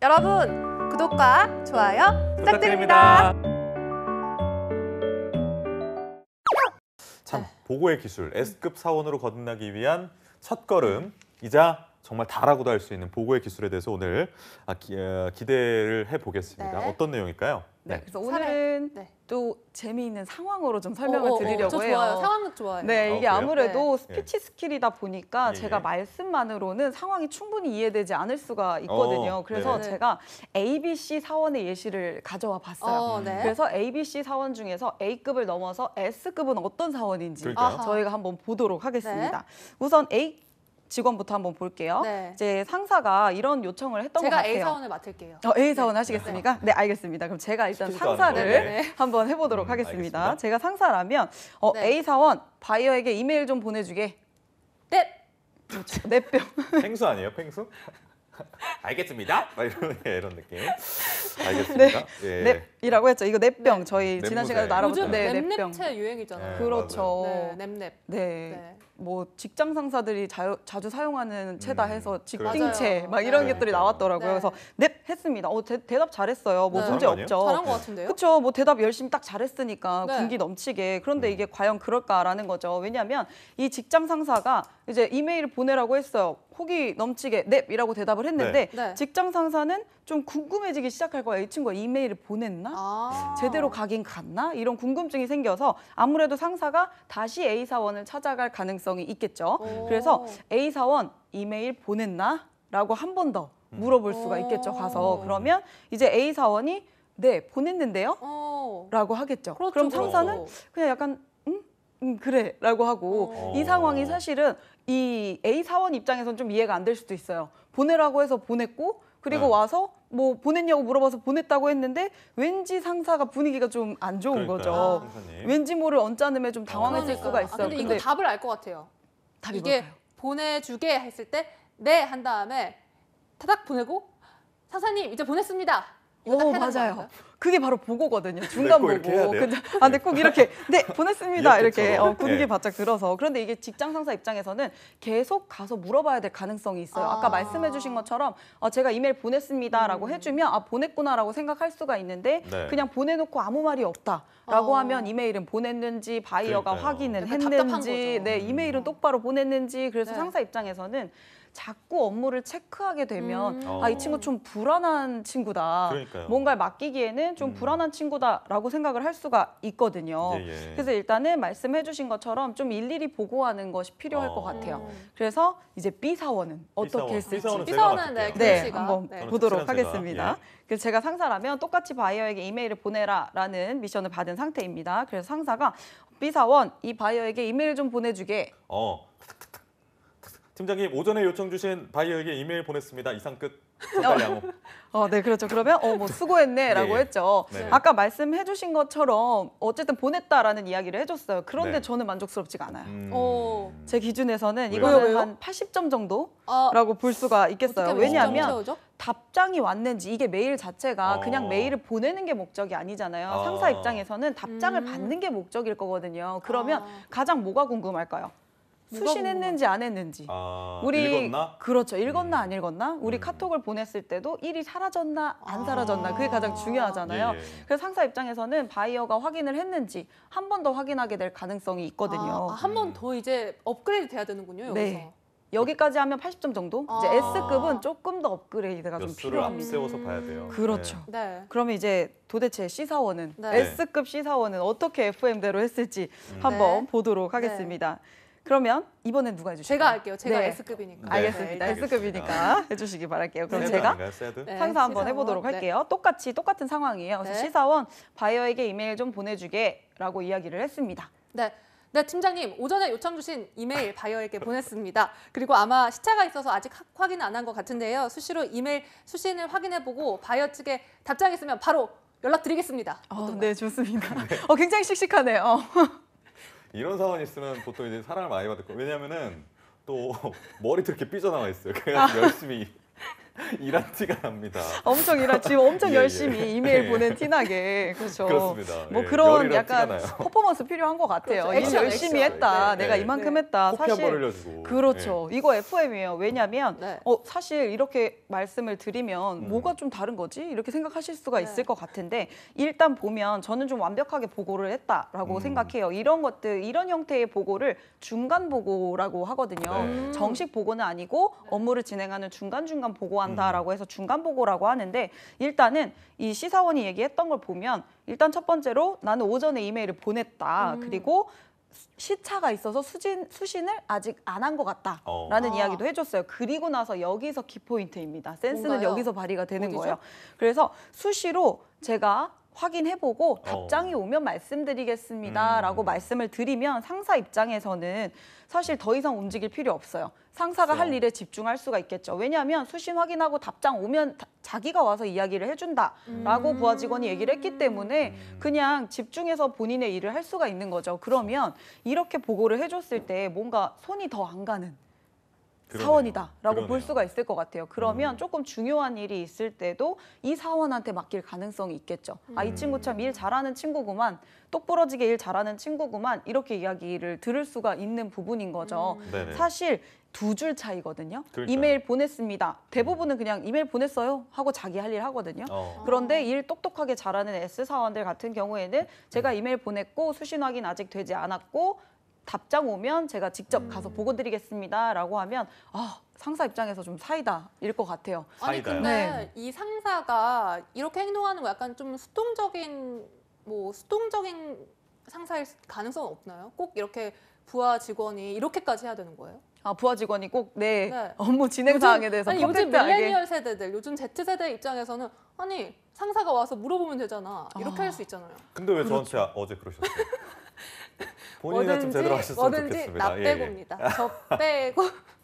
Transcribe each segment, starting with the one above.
여러분 구독과 좋아요 부탁드립니다. 참 보고의 기술 S급 사원으로 거듭나기 위한 첫 걸음이자 정말 다라고도 할 수 있는 보고의 기술에 대해서 오늘 아, 기, 어, 기대를 해보겠습니다. 네. 어떤 내용일까요? 네. 네. 그래서 오늘은 네. 또 재미있는 상황으로 좀 어, 설명을 어, 어 드리려고 해요. 좋아요. 상황 좋아요. 네, 아, 이게 아무래도 네. 스피치 스킬이다 보니까 예, 제가 예. 말씀만으로는 상황이 충분히 이해되지 않을 수가 어, 있거든요. 네. 그래서 네. 제가 ABC 사원의 예시를 가져와 봤어요. 그래서 ABC 사원 중에서 A급을 넘어서 S급은 어떤 사원인지 그럴까요? 저희가 한번 보도록 하겠습니다. 우선 A 직원부터 한번 볼게요. 네. 이제 상사가 이런 요청을 했던 것 같아요. A 사원을 맡을게요. 어, A 사원 네. 하시겠습니까? 네. 네, 알겠습니다. 그럼 제가 일단 상사를 네, 네 한번 해보도록 음, 하겠습니다. 알겠습니다. 제가 상사라면 어, 네. A 사원 바이어에게 이메일 좀 보내주게. 네. 내 뿅. 펭수 아니에요? 펭수? 알겠습니다. 네, 이런 느낌. 알겠습니다. 네. 예. 이라고 했죠. 이거 넵병 저희 지난 시간에 요즘 봤던 네, 넵병. 랩랩체 유행이잖아요. 네, 그렇죠. 네, 냅냅. 네. 네. 뭐 직장 상사들이 자, 주 사용하는 채다 음, 해서 직딩채 막 이런 네. 것들이 나왔더라고요. 네. 그래서 넵 했습니다. 어 대, 답 잘했어요. 뭐 네. 문제 없죠. 잘한 것 같은데요. 그렇죠. 뭐 대답 열심히 딱 잘했으니까 네. 군기 넘치게. 그런데 음. 이게 과연 그럴까라는 거죠. 왜냐하면 이 직장 상사가 이제 이메일을 보내라고 했어요. 호기 넘치게 넵이라고 대답을 했는데 네. 네. 직장 상사는 좀 궁금해지기 시작할 거야. 이 친구가 이메일을 보냈나? 아. 제대로 가긴 갔나? 이런 궁금증이 생겨서 아무래도 상사가 다시 A 사원을 찾아갈 가능성 가능성이 있겠죠. 그래서 A 사원 이메일 보냈나? 라고 한 번더 음. 물어볼 수가 있겠죠. 가서 음. 그러면 이제 A 사원이 네 보냈는데요. 라고 하겠죠. 그렇죠, 그럼 상사는 그렇죠. 그냥 약간 음, 음 그래라고 하고 이 상황이 사실은 이 A 사원 입장에선 좀 이해가 안 될 수도 있어요. 보내라고 해서 보냈고 그리고 네. 와서 뭐 보냈냐고 물어봐서 보냈다고 했는데 왠지 상사가 분위기가 좀 안 좋은 거죠. 그러니까요, 선생님. 왠지 모를 언짢음에 좀 당황했을 그러니까. 수가 있어요. 아, 근데, 이거 답을 알 것 같아요. 답이 이게 뭘까요? 보내주게 했을 때 네 한 다음에 타닥 보내고 사사님 이제 보냈습니다. 오 맞아요. 그게 바로 보고거든요. 네, 중간 보고. 근데 아 근데 꼭 네. 이렇게 네 보냈습니다. 이렇게 어, 군기 네. 바짝 들어서. 그런데 이게 직장 상사 입장에서는 계속 가서 물어봐야 될 가능성이 있어요. 아. 까 말씀해주신 것처럼 어, 제가 이메일 보냈습니다라고 음. 해주면 아 보냈구나라고 생각할 수가 있는데 네. 그냥 보내놓고 아무 말이 없다라고 아. 하면 이메일은 보냈는지 바이어가 그러니까요. 확인을 했는지 네 이메일은 음. 똑바로 보냈는지 그래서 네. 상사 입장에서는 자꾸 업무를 체크하게 되면 음. 아이 친구 좀 불안한 친구다. 그러니까요. 뭔가를 맡기기에는 좀 음. 불안한 친구다라고 생각을 할 수가 있거든요. 예, 예. 그래서 일단은 말씀해주신 것처럼 좀 일일이 보고하는 것이 필요할 어. 것 같아요. 그래서 이제 B 사원은 어떻게 했을지 사원은 제가 삐사원은 네, 네, 글 한번 네. 보도록 하겠습니다. 예. 그래서 제가 상사라면 똑같이 바이어에게 이메일을 보내라라는 미션을 받은 상태입니다. 그래서 상사가 B 사원 이 바이어에게 이메일 좀 보내주게. 어, 팀장님 오전에 요청 주신 바이어에게 이메일 보냈습니다. 이상 끝. 어. 어, 네, 그렇죠. 그러면 어, 뭐 네. 수고했네라고 네. 했죠. 네. 아까 말씀해주신 것처럼 어쨌든 보냈다라는 이야기를 해줬어요. 그런데 네. 저는 만족스럽지가 않아요. 음... 어. 제 기준에서는 이거한 80점 정도라고 아... 볼 수가 있겠어요. 왜냐하면 답장이 왔는지 이게 메일 자체가 어... 그냥 메일을 보내는 게 목적이 아니잖아요. 어... 상사 입장에서는 답장을 음... 받는 게 목적일 거거든요. 그러면 아... 가장 뭐가 궁금할까요? 수신했는지 안 했는지 아, 우리 읽었나? 그렇죠 읽었나 네. 안 읽었나 우리 음. 카톡을 보냈을 때도 일이 사라졌나 안 사라졌나 그게 가장 아. 중요하잖아요 예, 예. 그래서 상사 입장에서는 바이어가 확인을 했는지 한 번 더 확인하게 될 가능성이 있거든요 아, 한번더 음. 이제 업그레이드 돼야 되는군요 네. 여기서 네. 여기까지 하면 80점 정도? 아 이제 S급은 조금 더 업그레이드가 좀 필요합니다. 앞세워서 봐야 돼요. 그렇죠. 네. 네. 그러면 이제 도대체 시사원은 네. S급 시사원은 어떻게 FM대로 했을지 음. 한번 네. 보도록 하겠습니다. 네. 그러면 이번엔 누가 해주실까요? 제가 할게요. 제가 네. S급이니까. 네. 알겠습니다. 네. S급이니까 해주시기 바랄게요. 그럼 네, 제가 네, 상사 한번 해보도록 할게요. 똑같이 똑같은 상황이에요. 그래서 시사원 바이어에게 이메일 좀 보내주게라고 이야기를 했습니다. 네. 네, 팀장님 오전에 요청 주신 이메일 바이어에게 보냈습니다. 그리고 아마 시차가 있어서 아직 확인 안 한 것 같은데요. 수시로 이메일 수신을 확인해보고 바이어 측에 답장했으면 바로 연락드리겠습니다. 어, 네, 좋습니다. 어, 굉장히 씩씩하네요. 이런 사원 있으면 보통 이제 사랑을 많이 받을 거예요. 왜냐면은 또 머리도 이렇게 삐져나와 있어요. 그냥 래 아. 열심히 일한 티가 납니다. 엄청 일한 지금 엄청 예, 예, 열심히 예. 이메일 예. 보낸 티나게 그렇죠. 그렇습니다. 뭐 예, 그런 약간 퍼포먼스 필요한 것 같아요. 그렇죠. 액션, 열심히 했다. 네. 내가 네. 이만큼 네. 했다. 사실 벌려주고. 그렇죠. 예. 이거 FM이에요. 왜냐하면 네. 어, 사실 이렇게 말씀을 드리면 음. 뭐가 좀 다른 거지 이렇게 생각하실 수가 네. 있을 것 같은데 일단 보면 저는 좀 완벽하게 보고를 했다라고 음. 생각해요. 이런 것들 이런 형태의 보고를 중간 보고라고 하거든요. 네. 정식 보고는 아니고 업무를 진행하는 중간 중간 보고한 한다라고 해서 중간 보고라고 하는데 일단은 이 시사원이 얘기했던 걸 보면 일단 첫 번째로 나는 오전에 이메일을 보냈다. 음. 그리고 시차가 있어서 수진, 수신을 아직 안 한 것 같다라는 어. 이야기도 해줬어요. 그리고 나서 여기서 키포인트입니다. 센스는 뭔가요? 여기서 발휘가 되는 어디죠? 거예요. 그래서 수시로 제가 확인해보고 어. 답장이 오면 말씀드리겠습니다라고 음. 말씀을 드리면 상사 입장에서는 사실 더 이상 움직일 필요 없어요. 상사가 할 일에 집중할 수가 있겠죠. 왜냐하면 수신 확인하고 답장 오면 자기가 와서 이야기를 해준다라고 음. 부하 직원이 얘기를 했기 때문에 음. 그냥 집중해서 본인의 일을 할 수가 있는 거죠. 그러면 이렇게 보고를 해줬을 때 뭔가 손이 더 안 가는 사원이다라고 볼 수가 있을 것 같아요. 그러면 음. 조금 중요한 일이 있을 때도 이 사원한테 맡길 가능성이 있겠죠. 아, 음. 아이 친구 참 일 잘하는 친구구만, 똑부러지게 일 잘하는 친구구만 이렇게 이야기를 들을 수가 있는 부분인 거죠. 음. 음. 사실 두 줄 차이거든요. 그러니까요. 이메일 보냈습니다. 대부분은 음. 그냥 이메일 보냈어요 하고 자기 할 일 하거든요. 어. 그런데 일 똑똑하게 잘하는 S 사원들 같은 경우에는 제가 음. 이메일 보냈고 수신 확인 아직 되지 않았고 답장 오면 제가 직접 가서 음. 보고 드리겠습니다라고 하면 아 상사 입장에서 좀 사이다 일것 같아요. 아니 이 근데 네. 이 상사가 이렇게 행동하는 거 약간 좀 수동적인 뭐 수동적인 상사일 가능성은 없나요? 꼭 이렇게 부하 직원이 이렇게까지 해야 되는 거예요? 아 부하 직원이 꼭내 네. 네. 업무 진행 요즘- 사항에 대해서 아니 요즘 퍼펙트하 밀레니얼 세대들, 요즘 Z 세대 입장에서는 아니 상사가 와서 물어보면 되잖아 이렇게 아. 할수 있잖아요. 근데 왜 그렇죠. 저한테 어제 그러셨어요? 본인 뭐든지, 좀 제대로 하셨으면 뭐든지 좋겠습니다. 나 예, 예. 빼고입니다. 예. 저 빼고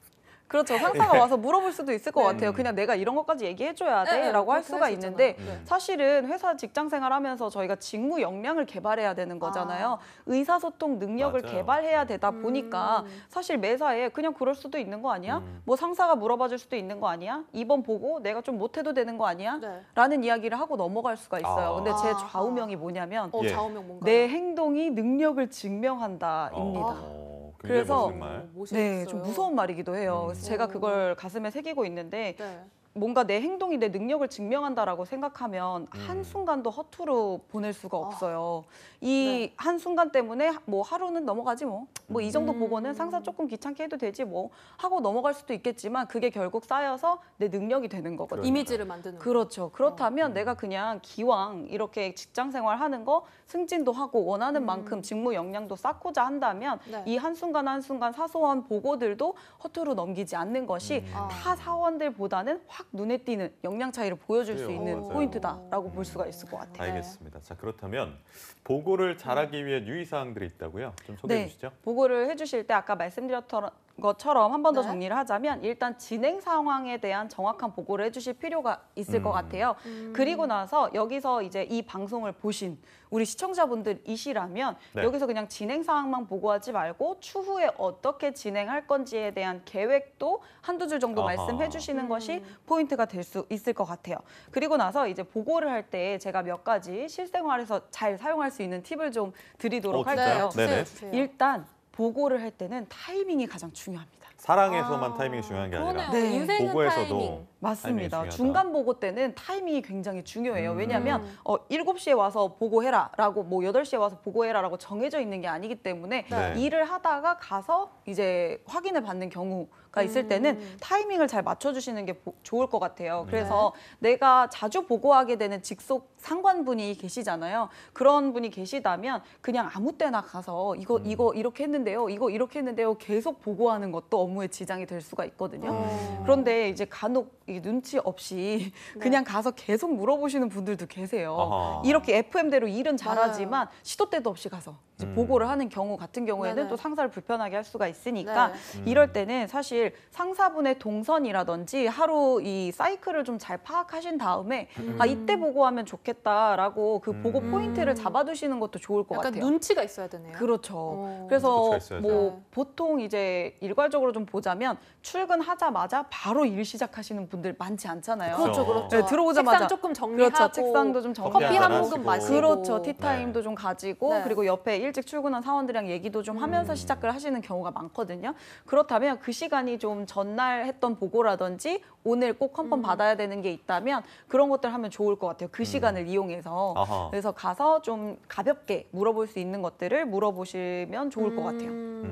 그렇죠. 상사가 네. 와서 물어볼 수도 있을 것 네. 같아요. 그냥 내가 이런 것까지 얘기해줘야 네, 돼라고 네, 할 수가 있는데 네. 사실은 회사 직장 생활하면서 저희가 직무 역량을 개발해야 되는 거잖아요. 아. 의사소통 능력을 맞아요. 개발해야 네. 되다 보니까 음. 사실 매사에 그냥 그럴 수도 있는 거 아니야? 음. 뭐 상사가 물어봐줄 수도 있는 거 아니야? 이번 보고 내가 좀 못해도 되는 거 아니야? 라는 이야기를 하고 넘어갈 수가 있어요. 아. 근데 제 아. 좌우명이 뭐냐면 어, 예. 좌우명 내 행동이 능력을 증명한다입니다. 아. 그래서 어, 네, 좀 무서운 말이기도 해요. 그래서 제가 음. 그걸 가슴에 새기고 있는데 네. 뭔가 내 행동이 내 능력을 증명한다라고 생각하면 음. 한순간도 허투루 보낼 수가 아. 없어요. 아. 이 네. 한순간 때문에 뭐 하루는 넘어가지 뭐. 뭐 이 정도 음. 보고는 상사 조금 귀찮게 해도 되지 뭐 하고 넘어갈 수도 있겠지만 그게 결국 쌓여서 내 능력이 되는 거거든요. 이미지를 만드는 그렇죠. 그렇다면 어. 내가 그냥 기왕 이렇게 직장 생활 하는 거 승진도 하고 원하는 음. 만큼 직무 역량도 쌓고자 한다면 네. 이 한순간 한순간 사소한 보고들도 허투루 넘기지 않는 것이 타 음. 사원들보다는 확확 눈에 띄는 역량 차이를 보여줄 그래요. 수 있는 맞아요. 포인트다라고 볼 수가 있을 것 같아요. 알겠습니다. 자 그렇다면 보고를 잘하기 위해 유의사항들이 있다고요? 좀 소개해 네, 주시죠. 보고를 해주실 때 아까 말씀드렸던 것처럼 한 번더 네. 정리를 하자면 일단 진행 상황에 대한 정확한 보고를 해주실 필요가 있을 음. 것 같아요. 음. 그리고 나서 여기서 이제 이 방송을 보신 우리 시청자분들이시라면 네. 여기서 그냥 진행 상황만 보고하지 말고 추후에 어떻게 진행할 건지에 대한 계획도 한두 줄 정도 말씀해 주시는 음. 것이 포인트가 될 수 있을 것 같아요. 그리고 나서 이제 보고를 할 때 제가 몇 가지 실생활에서 잘 사용할 수 있는 팁을 좀 드리도록 어, 할게요. 네, 요 일단 보고를 할 때는 타이밍이 가장 중요합니다. 사랑에서만 아, 타이밍이 중요한 게 아니라 네요 네. 보고에서도 타이밍. 맞습니다. 중요하다. 중간 보고 때는 타이밍이 굉장히 중요해요. 음. 왜냐하면 어, 7시에 와서 보고해라라고 뭐 8시에 와서 보고해라라고 정해져 있는 게 아니기 때문에 네. 네. 일을 하다가 가서 이제 확인을 받는 경우가 있을 때는 음. 타이밍을 잘 맞춰주시는 게 보, 좋을 것 같아요. 음. 그래서 네. 내가 자주 보고하게 되는 직속 상관분이 계시잖아요. 그런 분이 계시다면 그냥 아무 때나 가서 이거 음. 이거 이렇게 했는데요. 이거 이렇게 했는데요. 계속 보고하는 것도 업무에 지장이 될 수가 있거든요. 음. 그런데 이제 간혹 눈치 없이 네. 그냥 가서 계속 물어보시는 분들도 계세요. 아하. 이렇게 FM대로 일은 잘하지만 맞아요. 네. 시도 때도 없이 가서 음. 보고를 하는 경우 같은 경우에는 네네. 네. 또 상사를 불편하게 할 수가 있으니까 네네. 음. 이럴 때는 사실 상사분의 동선이라든지 하루 이 사이클을 좀 잘 파악하신 다음에 음. 아 이때 보고하면 좋겠다. 좋겠다라고 그 보고 음. 포인트를 잡아두시는 것도 좋을 것 약간 같아요. 눈치가 있어야 되네요. 그렇죠. 어. 그래서 뭐 네. 보통 이제 일괄적으로 좀 보자면 출근하자마자 바로 일 시작하시는 분들 많지 않잖아요. 그렇죠, 그렇죠. 그렇죠. 네, 들어오자마자 책상 조금 정리하고 그렇죠. 책상도 좀 정리하고 커피 한 모금 마시고 그렇죠. 티타임도 네. 좀 가지고 네. 그리고 옆에 일찍 출근한 사원들이랑 얘기도 좀 하면서 음. 시작을 하시는 경우가 많거든요. 그렇다면 그 시간이 좀 전날 했던 보고라든지 오늘 꼭 컨펌 음. 받아야 되는 게 있다면 그런 것들 하면 좋을 것 같아요. 그 음. 시간을 시간을 이용해서 아하. 그래서 가서 좀 가볍게 물어볼 수 있는 것들을 물어보시면 좋을 것 같아요. 음.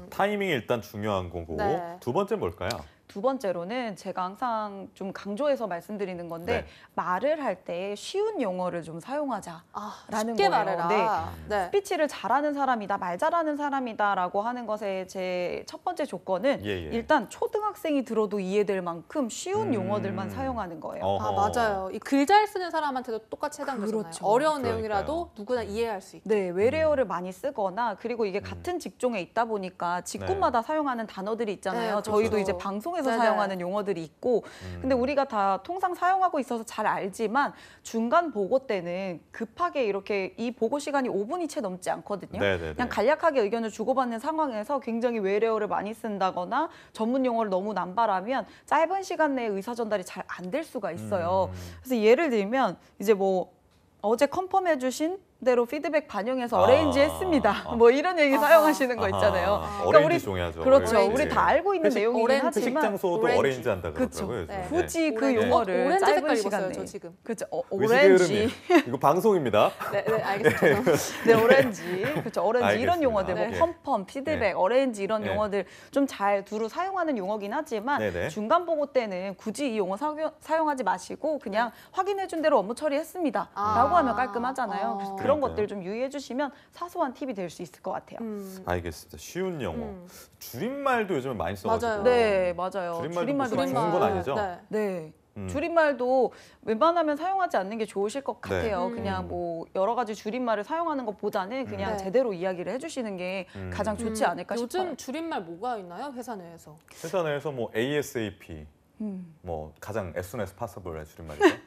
음 타이밍이 일단 중요한 거고 네. 두 번째 는 뭘까요? 두 번째로는 제가 항상 좀 강조해서 말씀드리는 건데 네. 말을 할 때 쉬운 용어를 좀 사용하자라는 아, 쉽게 거예요. 말해라. 네. 네. 스피치를 잘하는 사람이다, 말 잘하는 사람이다라고 하는 것의 제 첫 번째 조건은 예, 예. 일단 초등학생이 들어도 이해될 만큼 쉬운 음... 용어들만 사용하는 거예요. 어허. 아 맞아요. 이글잘 쓰는 사람한테도 똑같이 해당되잖아요. 그렇죠. 어려운 그러니까요. 내용이라도 누구나 음. 이해할 수 있게. 네, 외래어를 음. 많이 쓰거나 그리고 이게 음. 같은 직종에 있다 보니까 직군마다 네. 사용하는 단어들이 있잖아요. 네, 그렇죠. 저희도 이제 방송에서 맞아요. 네. 사용하는 용어들이 있고 음. 근데 우리가 다 통상 사용하고 있어서 잘 알지만 중간 보고 때는 급하게 이렇게 이 보고 시간이 5분이 채 넘지 않거든요. 네네네. 네, 그냥 네. 간략하게 의견을 주고받는 상황에서 굉장히 외래어를 많이 쓴다거나 전문 용어를 너무 남발하면 짧은 시간 내에 의사 전달이 잘 안 될 수가 있어요. 음. 그래서 예를 들면 이제 뭐 어제 컨펌해 주신 대로 피드백 반영해서 아. 어레인지 했습니다. 아. 뭐 이런 얘기 사용하시는 거 있잖아요. 그러니까 우리 중요하죠. 그렇죠. 어레지 우리 다 알고 있는 회식, 내용이긴 오렌지. 하지만 식 장소도 오렌지, 지 한다더라고요. 네. 굳이 그 용어를 어, 오렌지 짧은 시간 내에. 지금. 그렇죠. 어, 오렌지. 이거 방송입니다. 네, 네 알겠습니다. 네, 오렌지. 그렇죠. 오렌지 알겠습니다. 이런 용어들 뭐 네. 펌펌, 피드백, 네. 오렌지 이런 네. 용어들 좀 잘 두루 사용하는 용어긴 하지만 네, 중간 보고 때는 굳이 이 용어 사용하지 마시고 그냥 확인해 준 대로 업무 처리했습니다라고 아. 하면 깔끔하잖아요. 그런 것들 좀 유의해 주시면 사소한 팁이 될 수 있을 것 같아요. 음. 아, 알겠습니다. 쉬운 영어. 음. 줄임말도 요즘 많이 써가지고. 맞아요. 네, 맞아요. 줄임말도, 뭐 많이 좋은 건 아니죠? 네. 네. 음. 줄임말도 웬만하면 사용하지 않는 게 좋으실 것 네. 같아요. 네. 그냥 음. 뭐 여러 가지 줄임말을 사용하는 것보다는 음. 그냥 네. 제대로 이야기를 해주시는 게 음. 가장 좋지 음. 않을까 요 싶어요. 요즘 줄임말 뭐가 있나요? 회사 내에서. 회사 내에서 뭐 ASAP, 음. 뭐 가장 as soon as possible의 줄임말이죠.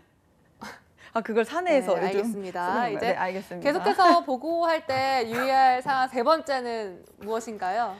아 그걸 사내에서 네, 알겠습니다. 이제 네, 알겠습니다. 계속해서 보고할 때 유의할 사항 세 번째는 무엇인가요?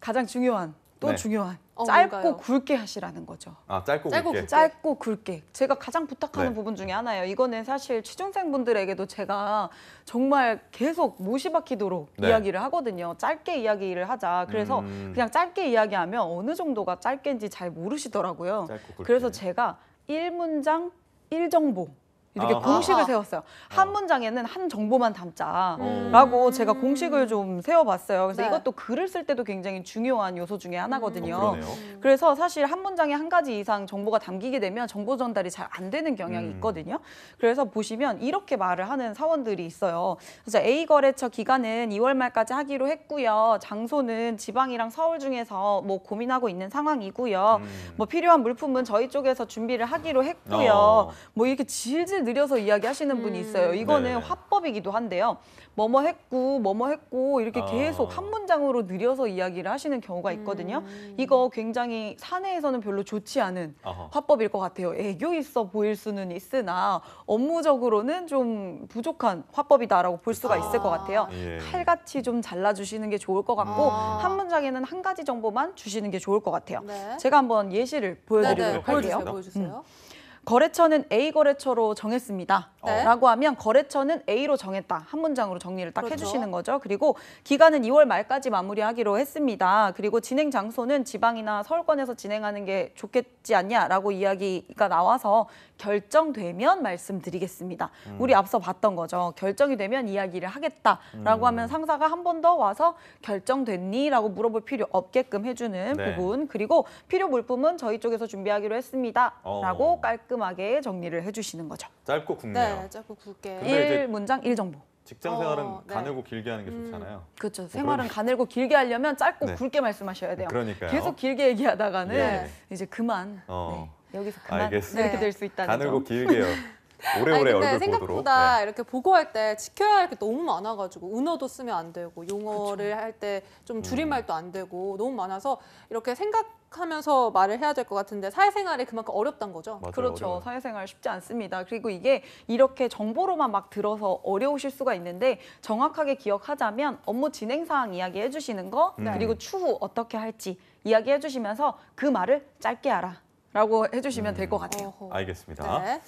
가장 중요한 또 네. 중요한 어, 짧고 뭔가요? 굵게 하시라는 거죠. 아 짧고, 짧고 굵게. 짧고 굵게. 제가 가장 부탁하는 네. 부분 중에 하나예요. 이거는 사실 취준생분들에게도 제가 정말 계속 못이 박히도록 네. 이야기를 하거든요. 짧게 이야기를 하자. 그래서 음... 그냥 짧게 이야기하면 어느 정도가 짧게인지 잘 모르시더라고요. 그래서 제가 1문장 1정보 이렇게 아하. 공식을 세웠어요. 어. 한 문장에는 한 정보만 담자라고 음. 제가 공식을 좀 세워봤어요. 그래서 네. 이것도 글을 쓸 때도 굉장히 중요한 요소 중에 하나거든요. 음, 그러네요. 그래서 사실 한 문장에 한 가지 이상 정보가 담기게 되면 정보 전달이 잘 안 되는 경향이 음. 있거든요. 그래서 보시면 이렇게 말을 하는 사원들이 있어요. 그래서 A 거래처 기간은 2월 말까지 하기로 했고요. 장소는 지방이랑 서울 중에서 뭐 고민하고 있는 상황이고요. 음. 뭐 필요한 물품은 저희 쪽에서 준비를 하기로 했고요. 어. 뭐 이렇게 질질 느려서 이야기하시는 분이 있어요. 음. 이거는 네. 화법이기도 한데요. 뭐뭐 했고 뭐뭐 했고 이렇게 아. 계속 한 문장으로 느려서 이야기를 하시는 경우가 음. 있거든요. 이거 굉장히 사내에서는 별로 좋지 않은 아하. 화법일 것 같아요. 애교 있어 보일 수는 있으나 업무적으로는 좀 부족한 화법이다라고 볼 수가 있을 것 같아요. 아, 예. 칼같이 좀 잘라주시는 게 좋을 것 같고 아. 한 문장에는 한 가지 정보만 주시는 게 좋을 것 같아요. 네. 제가 한번 예시를 보여드리도록 네, 네. 할게요. 보여주세요. 음. 거래처는 A 거래처로 정했습니다. 네. 라고 하면 거래처는 A로 정했다. 한 문장으로 정리를 딱 그렇죠. 해주시는 거죠. 그리고 기간은 2월 말까지 마무리하기로 했습니다. 그리고 진행 장소는 지방이나 서울권에서 진행하는 게 좋겠지 않냐라고 이야기가 나와서 결정되면 말씀드리겠습니다. 음. 우리 앞서 봤던 거죠. 결정이 되면 이야기를 하겠다라고 음. 하면 상사가 한 번 더 와서 결정됐니? 라고 물어볼 필요 없게끔 해주는 네. 부분. 그리고 필요 물품은 저희 쪽에서 준비하기로 했습니다. 어. 라고 깔끔 깔끔하게 정리를 해주시는 거죠. 짧고 굵네요. 네, 짧고 굵게. 근 1문장 1정보. 직장 생활은 어, 네. 가늘고 길게 하는 게 음. 좋잖아요. 그렇죠. 뭐 생활은 가늘고 길게 하려면 짧고 네. 굵게 말씀하셔야 돼요. 그러니까요. 계속 길게 얘기하다가는 예. 이제 그만. 어. 네. 여기서 그만 알겠습니다. 이렇게 될 수 있다는 가늘고 점. 길게요. 오래오래 아니, 얼굴 생각보다 보도록. 네. 이렇게 보고할 때 지켜야 할 게 너무 많아가지고 은어도 쓰면 안 되고 용어를 할 때좀 음. 줄임말도 안 되고 너무 많아서 이렇게 생각하면서 말을 해야 될 것 같은데 사회생활이 그만큼 어렵단 거죠. 맞아요, 그렇죠. 어려워요. 사회생활 쉽지 않습니다. 그리고 이게 이렇게 정보로만 막 들어서 어려우실 수가 있는데 정확하게 기억하자면 업무 진행 사항 이야기 해주시는 거 음. 네. 그리고 추후 어떻게 할지 이야기 해주시면서 그 말을 짧게 알아 라고 해주시면 음. 될것 같아요. 어허. 알겠습니다. 네.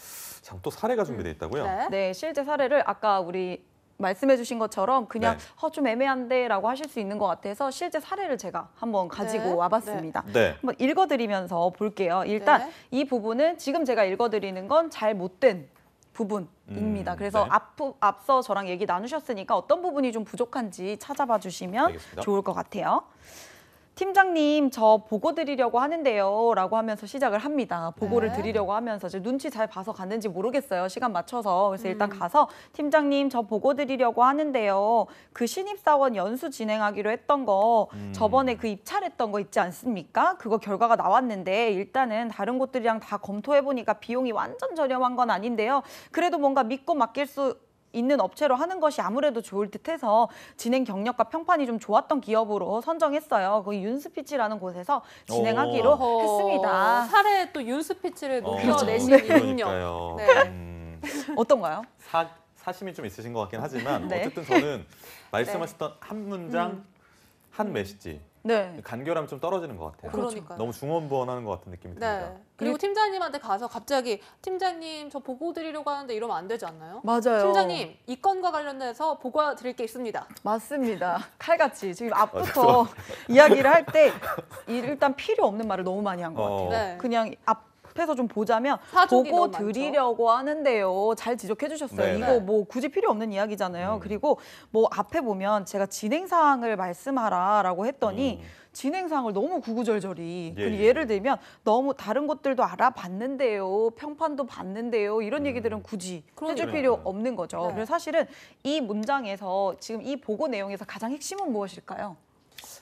참또 사례가 음. 준비돼 있다고요? 네. 네, 실제 사례를 아까 우리 말씀해주신 것처럼 그냥 네. 어, 좀 애매한데라고 하실 수 있는 것 같아서 실제 사례를 제가 한번 가지고 네. 네. 와봤습니다. 네. 한번 읽어드리면서 볼게요. 일단 네. 이 부분은 지금 제가 읽어드리는 건 잘 못된 부분입니다. 음, 그래서 네. 앞, 앞서 저랑 얘기 나누셨으니까 어떤 부분이 좀 부족한지 찾아봐 주시면 알겠습니다. 좋을 것 같아요. 팀장님 저 보고 드리려고 하는데요 라고 하면서 시작을 합니다 보고를 네. 드리려고 하면서 제 눈치 잘 봐서 갔는지 모르겠어요 시간 맞춰서 그래서 일단 음. 가서 팀장님 저 보고 드리려고 하는데요 그 신입사원 연수 진행하기로 했던 거 음. 저번에 그 입찰했던 거 있지 않습니까 그거 결과가 나왔는데 일단은 다른 곳들이랑 다 검토해보니까 비용이 완전 저렴한 건 아닌데요 그래도 뭔가 믿고 맡길 수 있는 업체로 하는 것이 아무래도 좋을 듯해서 진행 경력과 평판이 좀 좋았던 기업으로 선정했어요. 그 윤스피치라는 곳에서 진행하기로 오. 어. 했습니다. 사례 또 윤스피치를 높여내시는군요. 어, 그렇죠. 네. 음, 어떤가요? 사, 사심이 좀 있으신 것 같긴 하지만 네. 어쨌든 저는 네. 말씀하셨던 네. 한 문장, 음. 한 메시지 네. 간결함이 좀 떨어지는 것 같아요. 그렇죠. 너무 중언부언하는 것 같은 느낌이 네. 듭니다. 그리고 예. 팀장님한테 가서 갑자기 팀장님 저 보고 드리려고 하는데 이러면 안 되지 않나요? 맞아요. 팀장님 이 건과 관련해서 보고 드릴 게 있습니다. 맞습니다. 칼같이 지금 아, 앞부터 이야기를 할 때 일단 필요 없는 말을 너무 많이 한것 어. 같아요. 어. 네. 그냥 앞 앞에서 좀 보자면 보고 드리려고 하는데요. 잘 지적해 주셨어요. 네 이거 네. 뭐 굳이 필요 없는 이야기잖아요. 음. 그리고 뭐 앞에 보면 제가 진행 사항을 말씀하라라고 했더니 음. 진행 사항을 너무 구구절절히 예. 그 예를 예. 들면 너무 다른 곳들도 알아봤는데요. 평판도 봤는데요. 이런 음. 얘기들은 굳이 해줄 필요 없는 거죠. 네. 그래서 사실은 이 문장에서 지금 이 보고 내용에서 가장 핵심은 무엇일까요?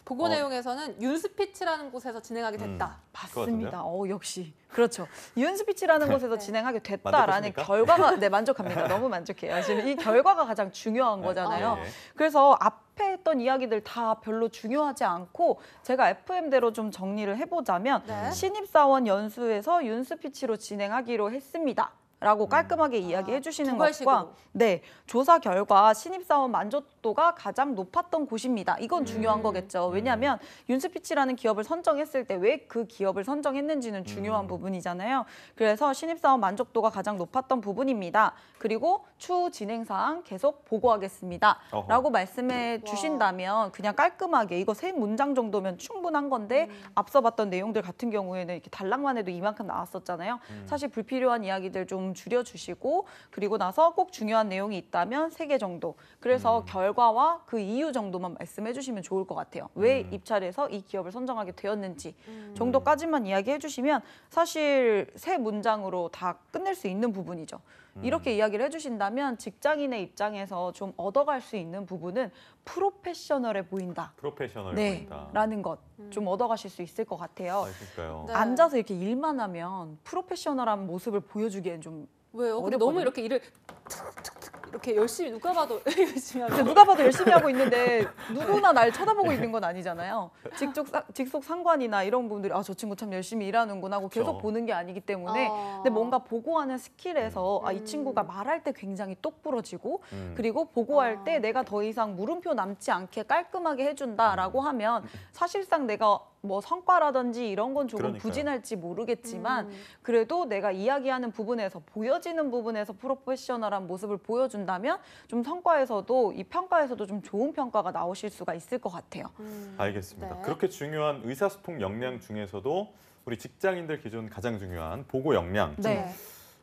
보고 어. 내용에서는 윤스피치라는 곳에서 진행하게 음, 됐다. 음, 맞습니다. 어, 역시. 그렇죠. 윤스피치라는 네. 곳에서 네. 진행하게 됐다라는 만족하십니까? 결과가 네, 만족합니다. 너무 만족해요. 지금 이 결과가 가장 중요한 네. 거잖아요. 아, 네. 그래서 앞에 했던 이야기들 다 별로 중요하지 않고 제가 FM대로 좀 정리를 해보자면 네. 신입사원 연수에서 윤스피치로 진행하기로 했습니다. 라고 음. 깔끔하게 아, 이야기해 주시는 아, 것과 네 조사 결과 신입사원 만족도가 가장 높았던 곳입니다. 이건 음. 중요한 거겠죠. 음. 왜냐하면 윤스피치라는 기업을 선정했을 때 왜 그 기업을 선정했는지는 중요한 음. 부분이잖아요. 그래서 신입사원 만족도가 가장 높았던 부분입니다. 그리고 추후 진행사항 계속 보고하겠습니다. 어허. 라고 말씀해 주신다면 그냥 깔끔하게 이거 세 문장 정도면 충분한 건데 음. 앞서 봤던 내용들 같은 경우에는 이렇게 달랑만 해도 이만큼 나왔었잖아요. 사실 불필요한 이야기들 좀 줄여주시고 그리고 나서 꼭 중요한 내용이 있다면 세 개 정도. 그래서 음. 결과와 그 이유 정도만 말씀해 주시면 좋을 것 같아요. 왜 음. 입찰에서 이 기업을 선정하게 되었는지 음. 정도까지만 이야기해 주시면 사실 세 문장으로 다 끝낼 수 있는 부분이죠. 음. 이렇게 이야기를 해주신다면 직장인의 입장에서 좀 얻어갈 수 있는 부분은 프로페셔널해 보인다. 프로페셔널 네, 보인다. 라는 것좀 음. 얻어가실 수 있을 것 같아요. 아, 네. 앉아서 이렇게 일만 하면 프로페셔널한 모습을 보여주기엔 좀 왜요? 근데 너무 이렇게 일을 툭툭툭 이렇게 열심히 누가 봐도 열심히 하고 누가 봐도 열심히 하고 있는데 누구나 날 쳐다보고 있는 건 아니잖아요. 직속 직속 상관이나 이런 분들이 아 저 친구 참 열심히 일하는구나 하고 계속 그 보는 게 아니기 때문에 아. 근데 뭔가 보고하는 스킬에서 아이 음. 친구가 말할 때 굉장히 똑부러지고 음. 그리고 보고할 아. 때 내가 더 이상 물음표 남지 않게 깔끔하게 해준다라고 하면 사실상 내가 뭐 성과라든지 이런 건 조금 그러니까요. 부진할지 모르겠지만 음. 그래도 내가 이야기하는 부분에서 보여지는 부분에서 프로페셔널한 모습을 보여준다면 좀 성과에서도 이 평가에서도 좀 좋은 평가가 나오실 수가 있을 것 같아요. 음. 알겠습니다. 네. 그렇게 중요한 의사소통 역량 중에서도 우리 직장인들 기준 가장 중요한 보고 역량 네.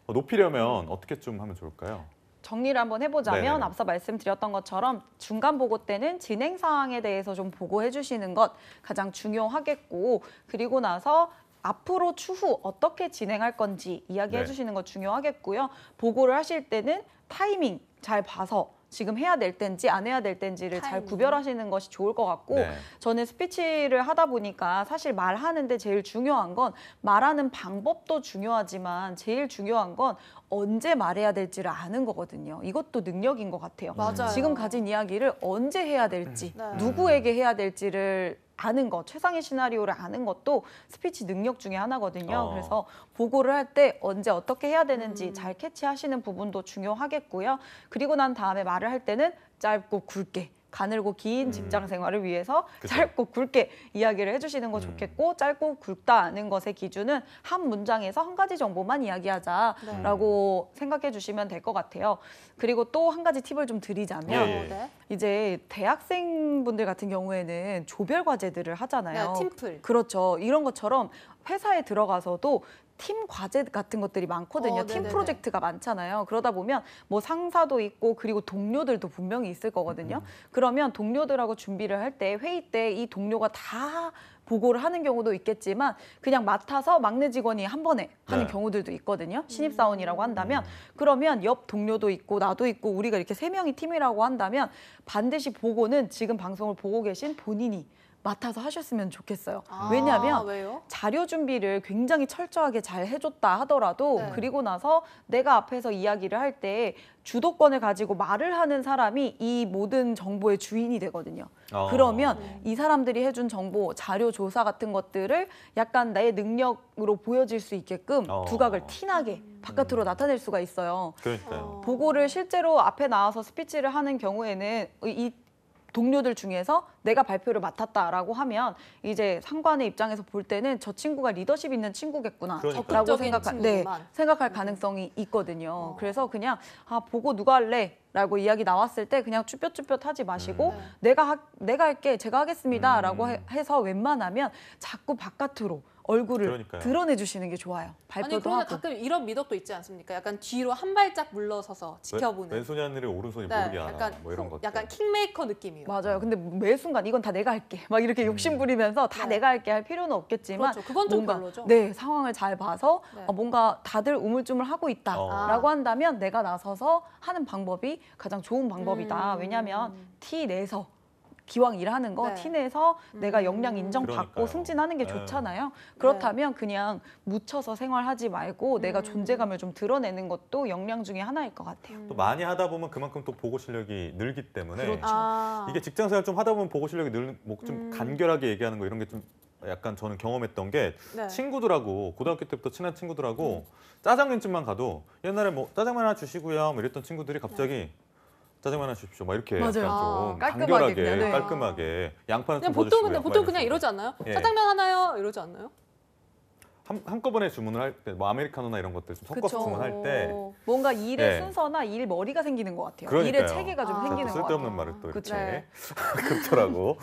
어, 높이려면 어떻게 좀 하면 좋을까요? 정리를 한번 해보자면 네. 앞서 말씀드렸던 것처럼 중간 보고 때는 진행 상황에 대해서 좀 보고해 주시는 것 가장 중요하겠고 그리고 나서 앞으로 추후 어떻게 진행할 건지 이야기해 네. 주시는 거 중요하겠고요. 보고를 하실 때는 타이밍 잘 봐서 지금 해야 될땐지안 해야 될땐지를잘 구별하시는 것이 좋을 것 같고 네. 저는 스피치를 하다 보니까 사실 말하는데 제일 중요한 건 말하는 방법도 중요하지만 제일 중요한 건 언제 말해야 될지를 아는 거거든요. 이것도 능력인 것 같아요. 맞아요. 지금 가진 이야기를 언제 해야 될지, 네. 누구에게 해야 될지를 아는 것, 최상의 시나리오를 아는 것도 스피치 능력 중에 하나거든요. 어. 그래서 보고를 할 때 언제 어떻게 해야 되는지 음. 잘 캐치하시는 부분도 중요하겠고요. 그리고 난 다음에 말을 할 때는 짧고 굵게 가늘고 긴 음. 직장 생활을 위해서 그 짧고 굵게 이야기를 해주시는 거 음. 좋겠고 짧고 굵다는 것의 기준은 한 문장에서 한 가지 정보만 이야기하자라고 네. 생각해 주시면 될 것 같아요. 그리고 또 한 가지 팁을 좀 드리자면 예, 예, 이제 대학생분들 같은 경우에는 조별 과제들을 하잖아요. 네, 팀플. 그렇죠. 이런 것처럼 회사에 들어가서도 팀 과제 같은 것들이 많거든요. 어, 팀 프로젝트가 많잖아요. 그러다 보면 뭐 상사도 있고 그리고 동료들도 분명히 있을 거거든요. 음. 그러면 동료들하고 준비를 할 때 회의 때 이 동료가 다 보고를 하는 경우도 있겠지만 그냥 맡아서 막내 직원이 한 번에 하는 네. 경우들도 있거든요. 음. 신입사원이라고 한다면 음. 그러면 옆 동료도 있고 나도 있고 우리가 이렇게 세 명이 팀이라고 한다면 반드시 보고는 지금 방송을 보고 계신 본인이 맡아서 하셨으면 좋겠어요. 아, 왜냐하면 왜요? 자료 준비를 굉장히 철저하게 잘 해줬다 하더라도 네. 그리고 나서 내가 앞에서 이야기를 할 때 주도권을 가지고 말을 하는 사람이 이 모든 정보의 주인이 되거든요. 아. 그러면 음. 이 사람들이 해준 정보, 자료 조사 같은 것들을 약간 내 능력으로 보여질 수 있게끔 아. 두각을 티나게 음. 바깥으로 음. 나타낼 수가 있어요. 그러니까요. 어. 보고를 실제로 앞에 나와서 스피치를 하는 경우에는 이 동료들 중에서 내가 발표를 맡았다라고 하면 이제 상관의 입장에서 볼 때는 저 친구가 리더십 있는 친구겠구나라고 생각하, 네, 생각할 음. 가능성이 있거든요. 어. 그래서 그냥 아 보고 누가 할래? 라고 이야기 나왔을 때 그냥 쭈뼛쭈뼛 하지 마시고 음. 네. 내가 하, 내가 할게 제가 하겠습니다라고 음. 해서 웬만하면 자꾸 바깥으로 얼굴을 그러니까요. 드러내주시는 게 좋아요. 발표도 아러나 하고. 가끔 이런 미덕도 있지 않습니까? 약간 뒤로 한 발짝 물러서서 지켜보는. 왼손이 하늘에 오른손이 네, 모르게 하나. 약간, 뭐 이런 것. 약간 킹메이커 느낌이에요. 맞아요. 근데 매 순간 이건 다 내가 할게. 막 이렇게 음. 욕심 부리면서 다 네. 내가 할게 할 필요는 없겠지만. 그렇죠. 그건 좀 뭔가, 별로죠. 네 상황을 잘 봐서 네. 어, 뭔가 다들 우물쭈물 하고 있다라고 아. 한다면 내가 나서서 하는 방법이 가장 좋은 방법이다. 음. 왜냐하면 티 내서. 기왕 일하는 거 네. 티내서 내가 음. 역량 인정받고 그러니까요. 승진하는 게 네. 좋잖아요. 그렇다면 네. 그냥 묻혀서 생활하지 말고 내가 음. 존재감을 좀 드러내는 것도 역량 중에 하나일 것 같아요. 음. 또 많이 하다 보면 그만큼 또 보고 실력이 늘기 때문에 그렇죠. 아. 이게 직장 생활 좀 하다 보면 보고 실력이 늘 뭐좀 음. 간결하게 얘기하는 거 이런 게 좀 약간 저는 경험했던 게 네. 친구들하고 고등학교 때부터 친한 친구들하고 음. 짜장면집만 가도 옛날에 뭐 짜장면 하나 주시고요 뭐 이랬던 친구들이 갑자기 네. 짜장면 하십시오. 막 이렇게 맞아요. 좀 아, 깔끔하게 그냥, 네. 깔끔하게 양파는 그냥 좀 보통 근데 보통 그냥 이러지 않나요? 예. 짜장면 하나요? 이러지 않나요? 한, 한꺼번에 주문을 할 때, 뭐 아메리카노나 이런 것들 좀 섞어서 그쵸. 주문할 때 뭔가 일의 네. 순서나 일 머리가 생기는 것 같아요. 그러니까요. 일의 체계가 좀 아. 생기는 것 같아요. 쓸데없는 말을 또 이렇게 네. 급더라고.